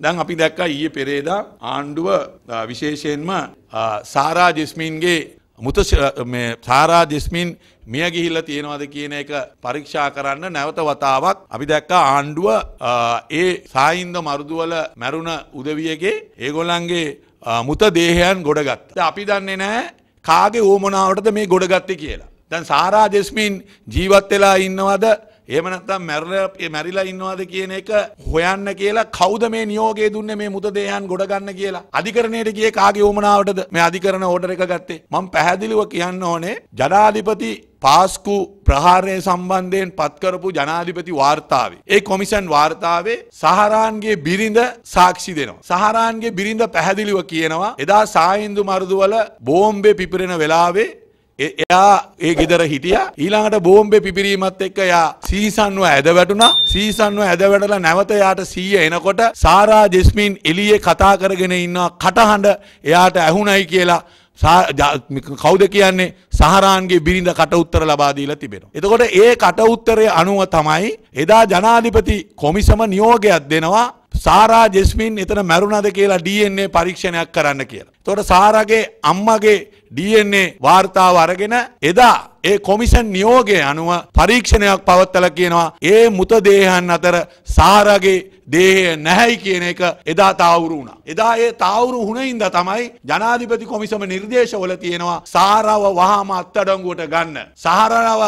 දැන් අපි දැක්ක ඊයේ පෙරේදා ආණ්ඩුව විශේෂයෙන්ම සාරා ජෙස්මීන්ගේ මුත සාරා ජෙස්මින් මිය ගිහිල්ල තියෙනවද කියන එක පරීක්ෂා කරන්න නැවත වතාවක් අපි දැක්ක ආණ්ඩුව ඒ සාහින්ද මරුදුවල මැරුණ උදවියගේ ඒගොල්ලන්ගේ මුත දේහයන් ගොඩගත්ත. අපි දන්නේ නෑ කාගේ ඕමනාවටද මේ ගොඩගත්ත කියලා. දැන් සාරා ජෙස්මින් ජීවත් වෙලා ඉන්නවද එහෙම නැත්නම් මැරිලා මැරිලා ඉන්නවාද කියන එක හොයන්න කියලා කවුද මේ නියෝගය දුන්නේ මේ මුදදේයන් ගොඩ ගන්න කියලා අධිකරණයට ගියේ කාගේ උමනාවටද මේ අධිකරණ ඕඩර් එක ගත්තේ මම පැහැදිලිව කියන්න ඕනේ ජනාධිපති පාස්කු ප්‍රහාරය සම්බන්ධයෙන් පත්කරපු ජනාධිපති වාර්තාවේ. ඒ කොමිසන් වාර්තාවේ සහරාන්ගේ බිරිඳ සාක්ෂි දෙනවා. සහරාන්ගේ බිරිඳ පැහැදිලිව කියනවා එදා සාහින්දු මරුදුවල බෝම්බේ පිපිරෙන වෙලාවේ එයා ඒ ගෙදර හිටියා ඊළඟට බෝම්බේ පිපිරීමත් එක්ක එයා සීසන්ව ඇද වැටුණා සීසන්ව ඇද වැටලා නැවත එයාට 100 එනකොට සාරා ජෙස්මින් එළියේ කතා කරගෙන ඉන්නවා කටහඬ එයාට ඇහුණයි කියලා කවුද කියන්නේ සහරාන්ගේ බිරිඳ කට උත්තර ලබා දීලා තිබෙනවා. එතකොට ඒ කට උත්තරය අනුව තමයි එදා ජනාධිපති කොමිසම නියෝගයක් දෙනවා සාරා ජෙස්මින් එතන මැරුණද කියලා DNA පරීක්ෂණයක් කරන්න කියලා. එතකොට සාරාගේ අම්මගේ DNA වාර්තාව අරගෙන එදා ඒ කොමිෂන් නියෝගය අනුව පරීක්ෂණයක් පවත්තලා කියනවා ඒ මුත දේහයන් අතර සාරාගේ දේහය නැහැයි කියන එක එදා තාවුරු වුණා. එදා ඒ තාවුරු වුණින්ද තමයි ජනාධිපති කොමිසම නිර්දේශවල තියෙනවා සාරාව වහාම අත්අඩංගුවට ගන්න. සාරාව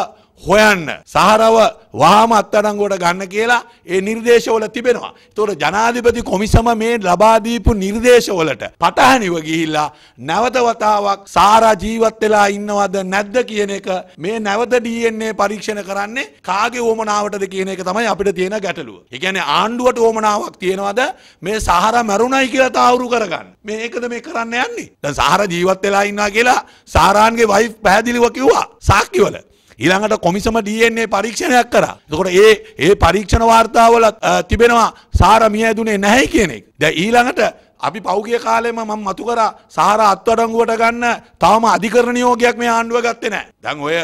හොයන්න. සහරව වහම අත්තඩංගුවට ගන්න කියලා ඒ නිර්දේශවල තිබෙනවා. තොර ජනාධිපති කොමිසම මේ ලබාදීපු නිර්දේශවලට පටහනිව ගිහිල්ලා නැවතවතාවක් සාරා ජීවත් වෙලා ඉන්නවද නැද්ද කියන එක මේ නැවත DNA පරීක්ෂණ කරන්නේ කාගේ වුවමනාවටද කියන එක තමයි අපිට තියෙන ගැටලුව. ඒ කියන්නේ ආණ්ඩුවට වුවමනාවක් තියෙනවද මේ සහර මැරුණයි කියලා තාවුරු කරගන්න. මේ ඒකද මේ කරන්න යන්නේ. දැන් සහර ජීවත් වෙලා ඉන්නවා කියලා සාරාන්ගේ වයිෆ් පැහැදිලිව කිව්වා සාක්කිවල. ඊළඟට කොමිසම DNA පරීක්ෂණයක් කරා. එතකොට ඒ ඒ පරීක්ෂණ වාර්තාවල තිබෙනවා සාර මිය ඇදුනේ නැහැ කියන එක. දැන් ඊළඟට අපි පෞගිය කාලෙම මම මතු කරා සාර අත්වඩංගුවට ගන්න තවම අධිකරණ නියෝගයක් මේ ආණ්ඩුව ගත්තේ නැහැ. දැන් ඔය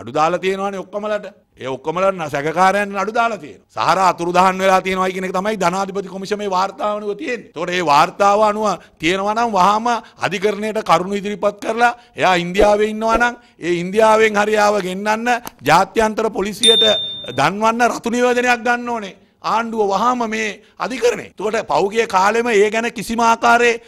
නඩු දාලා තියෙනවානේ ඔක්කොමලට. ඒ ඔක්කොමලන්න සැකකාරයන් අඩු දාලා තියෙන සහර අතුරුදහන් වෙලා තියෙනවා කියන එක තමයි ධනාධිපති කොමිෂමේ වාර්තාවනුව තියෙන්නේ. ඒතකොට මේ වාර්තාව අනුව තියෙනවා නම් වහාම අධිකරණයට කරුණු ඉදිරිපත් කරලා එයා ඉන්දියාවේ ඉන්නවා නම් ඒ ඉන්දියාවෙන් හරියාව ගෙන්නන්න ජාත්‍යන්තර පොලිසියට දන්වන්න රතු නිවේදනයක් ගන්න ඕනේ. ආණ්ඩුව වහාම මේ අධිකරණය. එතකොට පෞගේ කාලෙම ඒ ගැන කිසිම ආකාරයේ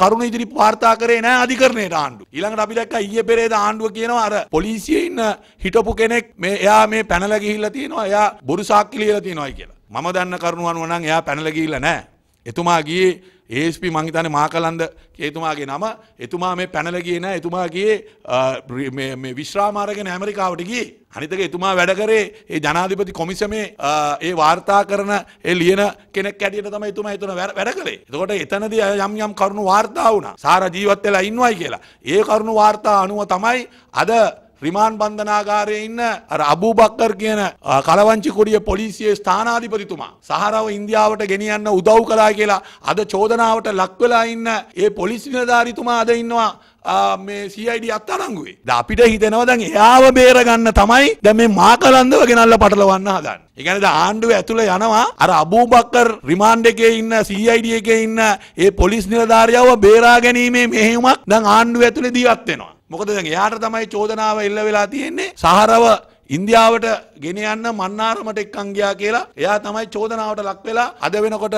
කරුණ ඉදිරි වාර්තා කරේ නැහැ අධිකරණයට ආණ්ඩුව. ඊළඟට අපි දැක්කා ඊයේ පෙරේද ආණ්ඩුව කියනවා අර පොලිසියේ ඉන්න හිටපු කෙනෙක් මේ එයා මේ පැනලා ගිහිල්ලා තියෙනවා. එයා බොරු සාක්කි ලියලා තියෙනවායි කියලා. මම දන්න කරුණ අනුව නම් එයා පැනලා ගිහිල්ලා නැහැ. එතුමා ගියේ ඒස්පි මංහිතන මාකලන්ද කේතුමාගේ නම එතුමා මේ පැනලගිය නෑ එතුමාගේ විශ්‍රාමාරගෙන ඇමරිකාවටගේ අනිතක එතුමා වැඩ කරේ ඒ ජනාධිපති කොමිසමේ ඒ වාර්තා කරන ඒ ලියන කෙනෙක් ඇටියට තම එතුමා එතුන වැඩ කරේ එතකොට එතනදී යම් යම් කරුණු වාර්තා වුණා සාර ජීවත් වෙලා ඉන්නවයි කියලා ඒ කරුණු වාර්තා අනුව තමයි අද රිමාන් බන්ධනාගාරය ඉන්න අර අබූබක්කර් කියන කලවංචි කොඩිය පොලිසියේ ස්ථානාධිපතිතුමා සහරව ඉන්දියාවට ගෙනියන්න උදව් කලා කියලා අද චෝදනාවට ලක්වෙලා ඉන්න ඒ පොලිසි නිලධාරිතුමා අද ඉන්නවා මේ සයිඩ අත්තරංගුවේ ද අපිට හිතනවදන් එයාව බේරගන්න තමයි ද මේ මාකලන්දව ගෙනල්ල පටලවන්න හදන් එකනද ආණ්ඩුව ඇතුළ යනවා අර අබූබක්කර් රිමාන්්ඩ එක ඉන්න සයිඩ එක ඉන්න ඒ පොලිස් නිලධාරියාව බේරා ගැනීමේ මෙහෙමක් දං ආණ්ඩුව ඇතුළ දීවත්වෙනවා මොකද දැන් එයාට තමයි චෝදනාව එල්ල වෙලා තියෙන්නේ සහරව ඉන්දියාවට ගෙනියන්න මන්නාරමට එක්කන් ගියා කියලා එයා තමයි චෝදනාවට ලක් වෙලා අද වෙනකොට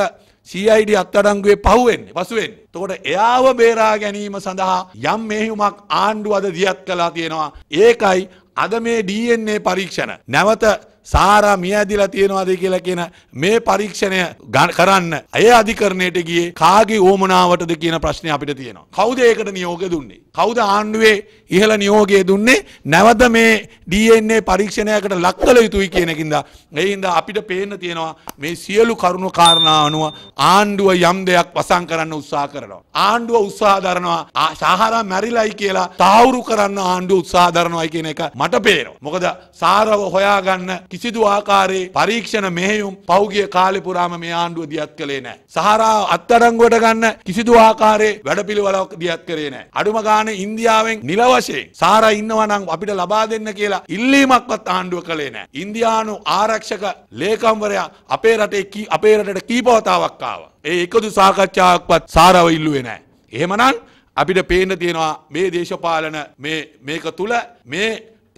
CID අත්අඩංගුවේ පහුවෙන්නේ පසුවෙන්නේ. එතකොට එයාව බේරා ගැනීම සඳහා යම් මෙහෙයුමක් ආණ්ඩුව අද දියත් කළා තියෙනවා. ඒකයි අද මේ DNA පරීක්ෂණ නැවත සාරා මිය ඇදිලා තියෙනවාද කියලා කියන මේ පරීක්ෂණය කරන්න ඇය අධිකරණයට ගියේ කාගේ ඕමනාවටද කියන ප්‍රශ්නේ අපිට තියෙනවා. කවුද ඒකට නියෝගය දුන්නේ? කවුද ආණ්ඩුවේ ඉහළ නියෝගය දුන්නේ? නැවත මේ DNA පරීක්ෂණයකට ලක් කළ යුතුයි කියන එකින්ද එයින්ද අපිට පේන්න තියෙනවා මේ සියලු කරුණු කාරණා අනුව ආණ්ඩුව යම් දෙයක් වසන් කරන්න උත්සාහ කරනවා. ආණ්ඩුව උත්සාහ දරනවා සාහාරා මැරිලයි කියලා තාවුරු කරන්න ආණ්ඩුව උත්සාහ දරනවායි කියන එක මට පේනවා. මොකද සාරව හොයාගන්න කිසිදු ආකාරයේ පරීක්ෂණ මෙහෙයුම් පෞගිය කාලෙපුරාම මේ ආණ්ඩුව දියත් කළේ නෑ. සහරා අත්තඩංගුවට ගන්න කිසිදු ආකාරයේ වැඩපිළිවලක් දියත් කරේ නෑ. අඩුම ගානේ ඉන්දියාවෙන් නිල වශයෙන් සාරා ඉන්නවා නම් අපිට ලබා දෙන්න කියලා ඉල්ලීමක්වත් ආණ්ඩුව කළේ නෑ. ඉන්දියානු ආරක්ෂක ලේකම්වරයා අපේ රටේ කී අපේ රටට කීපවතාවක් ආවා. ඒ එකදු සාකච්ඡාවක්වත් සාරාව ඉල්ලුවේ නෑ. එහෙමනම් අපිට පේන තියෙනවා මේ දේශපාලන මේක තුළ මේ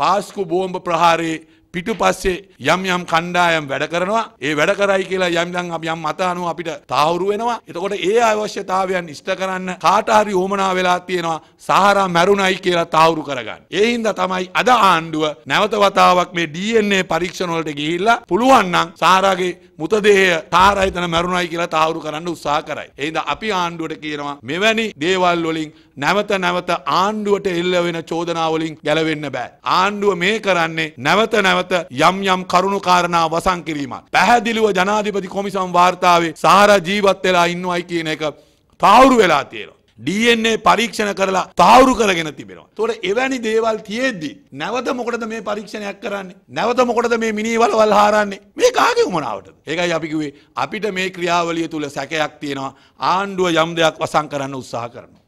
පාස්කු බෝම්භ ප්‍රහාරයේ පිටු පස්සේ යම් යම් කණ්ඩායම් වැඩ කරනවා ඒ වැඩ කරයි කියලා යම් යම් අපි යම් මත අනුව අපිට තාහුරු වෙනවා එතකොට ඒ අවශ්‍යතාවයන් ඉෂ්ට කරන්න කාට හරි ඕමනා වෙලා තියෙනවා සහරා මැරුණයි කියලා තාහුරු කරගන්න. ඒ හින්දා තමයි අද ආණ්ඩුව නැවත වතාවක් මේ DNA පරීක්ෂණ වලට ගිහිල්ලා පුළුවන් නම් සහරාගේ මృతදේහය තාරයිතන මැරුණයි කියලා තාහුරු කරන්න උත්සාහ කරයි. ඒ හින්දා අපි ආණ්ඩුවට කියනවා මෙවැනි දේවල් වලින් නැවත නැවත ආණ්ඩුවට එල්ල වෙන චෝදනා වලින් ගැලවෙන්න බෑ. ආණ්ඩුව මේ කරන්නේ නැවත නැවත නැවත යම් යම් කරුණු කාරණා වසන් කිරීමත්. පැහැදිලිව ජනාධිපති කොමිසම් වාර්තාවේ සාර ජීවත් වෙලා ඉන්නවයි කියන එක තාවුරු වෙලා තියෙනවා. DNA පරීක්ෂණ කරලා තාවුරු කරගෙන තිබෙනවා. ඒතකොට එවැනි දේවල් තියෙද්දි නැවත මොකටද මේ පරීක්ෂණයක් කරන්නේ? නැවත මොකටද මේ මිනිවලවල් හාරන්නේ? මේ කාගේ උමනාවටද? ඒකයි අපි කිව්වේ අපිට මේ ක්‍රියාවලිය තුල සැකයක් තියෙනවා. ආණ්ඩුව යම් දෙයක් වසන් කරන්න උත්සාහ කරනවා.